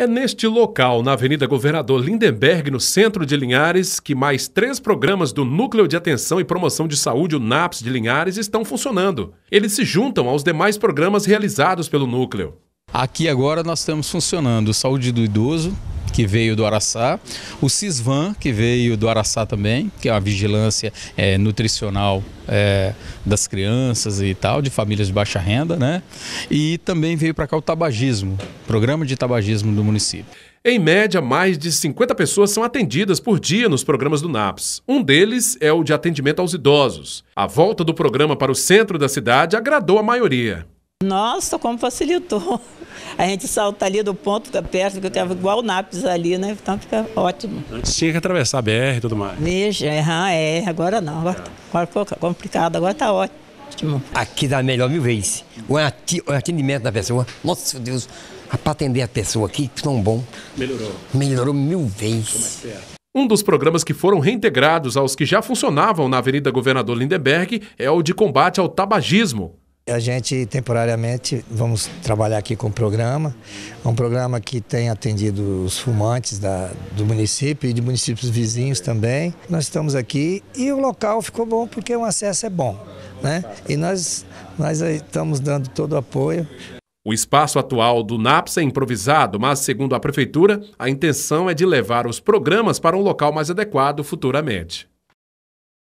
É neste local, na Avenida Governador Lindenberg, no centro de Linhares, que mais três programas do Núcleo de Atenção e Promoção de Saúde, o NAPS de Linhares, estão funcionando. Eles se juntam aos demais programas realizados pelo núcleo. Aqui agora nós estamos funcionando Saúde do Idoso, que veio do Araçá, o CISVAN, que veio do Araçá também, que é a vigilância é, nutricional é, das crianças e tal, de famílias de baixa renda, né? E também veio para cá o tabagismo, programa de tabagismo do município. Em média, mais de 50 pessoas são atendidas por dia nos programas do NAPS. Um deles é o de atendimento aos idosos. A volta do programa para o centro da cidade agradou a maioria. Nossa, como facilitou. A gente salta ali do ponto da perto, que eu tava igual o NAPS ali, né? Então fica ótimo. Antes tinha que atravessar a BR e tudo mais. Veja, é, ah, é, agora não. Agora, é. agora ficou complicado, agora tá ótimo. Aqui dá melhor mil vezes. O atendimento da pessoa, nossa meu Deus, ah, para atender a pessoa aqui, tão bom. Melhorou. Melhorou mil vezes. Um dos programas que foram reintegrados aos que já funcionavam na Avenida Governador Lindenberg é o de combate ao tabagismo, a gente temporariamente vamos trabalhar aqui com o um programa, é um programa que tem atendido os fumantes da, do município e de municípios vizinhos também. Nós estamos aqui e o local ficou bom porque o acesso é bom, né? E nós, nós estamos dando todo o apoio. O espaço atual do NAPS é improvisado, mas, segundo a Prefeitura, a intenção é de levar os programas para um local mais adequado futuramente.